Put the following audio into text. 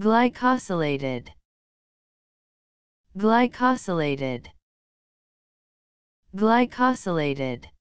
glycosylated glycosylated glycosylated